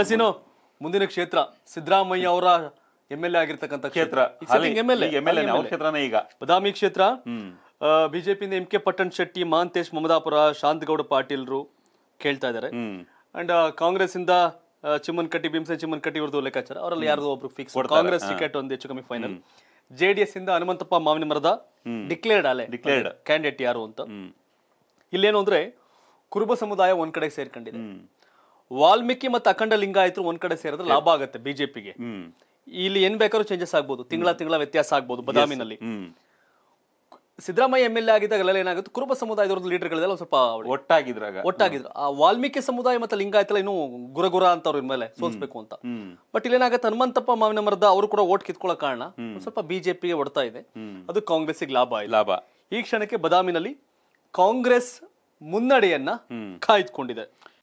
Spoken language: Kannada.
ಯಸಿನು ಮುಂದಿನ ಕ್ಷೇತ್ರ ಸಿದ್ದರಾಮಯ್ಯ ಅವರ ಎಂ ಎಲ್ ಎ ಆಗಿರ್ತಕ್ಕಂಥ ಕ್ಷೇತ್ರ ಕ್ಷೇತ್ರನೇ ಈಗ ಬದಾಮಿ ಕ್ಷೇತ್ರ ಬಿಜೆಪಿಯಿಂದ ಎಂ ಕೆ ಪಟ್ಟಣ್ ಶೆಟ್ಟಿ ಮಾಂತೇಶ್ ಮಮದಾಪುರ ಶಾಂತಗೌಡ ಪಾಟೀಲ್ರು ಕೇಳ್ತಾ ಇದಾರೆ ಅಂಡ್ ಕಾಂಗ್ರೆಸ್ ಇಂದ ಚಿಮ್ಮನ್ಕಟ್ಟಿ ಭೀಮಸೇನ್ ಕಟ್ಟಿ ಇವ್ರದ್ದು ಲೆಕ್ಕಾಚಾರ ಅವರಲ್ಲಿ ಯಾರು ಒಬ್ರು ಫಿಕ್ಸ್ ಕಾಂಗ್ರೆಸ್ ಟಿಕೆಟ್ ಒಂದು ಹೆಚ್ಚು ಕಮ್ಮಿ ಫೈನಲ್ ಜೆಡಿಎಸ್ ಇಂದ ಹನುಮಂತಪ್ಪ ಮಾವಿನ ಮರದ ಡಿಕ್ಲೇರ್ಡ್ ಅಲೆ ಡಿಕ್ಲೇರ್ಡ್ ಕ್ಯಾಂಡಿಡೇಟ್ ಯಾರು ಅಂತ ಇಲ್ಲೇನು ಅಂದ್ರೆ ಕುರುಬ ಸಮುದಾಯ ಒಂದ್ ಕಡೆ ಸೇರ್ಕೊಂಡಿದೆ ವಾಲ್ಮೀಕಿ ಮತ್ತು ಅಖಂಡ ಲಿಂಗಾಯತರು ಒಂದ್ ಕಡೆ ಸೇರಿದ್ರೆ ಲಾಭ ಆಗುತ್ತೆ ಬಿಜೆಪಿಗೆ ಇಲ್ಲಿ ಏನ್ ಬೇಕಾದ್ರೂ ಚೇಂಜಸ್ ಆಗ್ಬೋದು ತಿಂಗಳ ತಿಂಗಳ ವ್ಯತ್ಯಾಸ ಆಗ್ಬೋದು ಬದಾಮಿನಲ್ಲಿ ಸಿದ್ದರಾಮಯ್ಯ ಎಮ್ ಎಲ್ ಎ ಏನಾಗುತ್ತೆ ಕುರುಬ ಸಮುದಾಯದವ್ರದ್ದು ಲೀಡರ್ಗಳೆಲ್ಲ ಸ್ವಲ್ಪ ಒಟ್ಟಾಗಿದ್ರಾಗ ಒಟ್ಟಾಗಿದ್ರು ಆ ವಾಲ್ಮೀಕಿ ಸಮುದಾಯ ಮತ್ತೆ ಲಿಂಗಾಯತ ಏನು ಗುರಗುರ ಅಂತ ಅವ್ರ ಮೇಲೆ ಸೋಲ್ಸ್ಬೇಕು ಅಂತ ಬಟ್ ಇಲ್ಲೇನಾಗುತ್ತೆ ಹನುಮಂತಪ್ಪ ಮಾವಿನ ಮರದ ಅವರು ಕೂಡ ಓಟ್ ಕಿತ್ಕೊಳ್ಳೋ ಕಾರಣ ಸ್ವಲ್ಪ ಬಿಜೆಪಿಗೆ ಒಡ್ತಾ ಇದೆ ಅದು ಕಾಂಗ್ರೆಸ್ಗೆ ಲಾಭ ಲಾಭ ಈ ಕ್ಷಣಕ್ಕೆ ಬದಾಮಿನಲ್ಲಿ ಕಾಂಗ್ರೆಸ್ ಮುನ್ನಡೆಯನ್ನ ಕಾಯ್ದುಕೊಂಡಿದೆ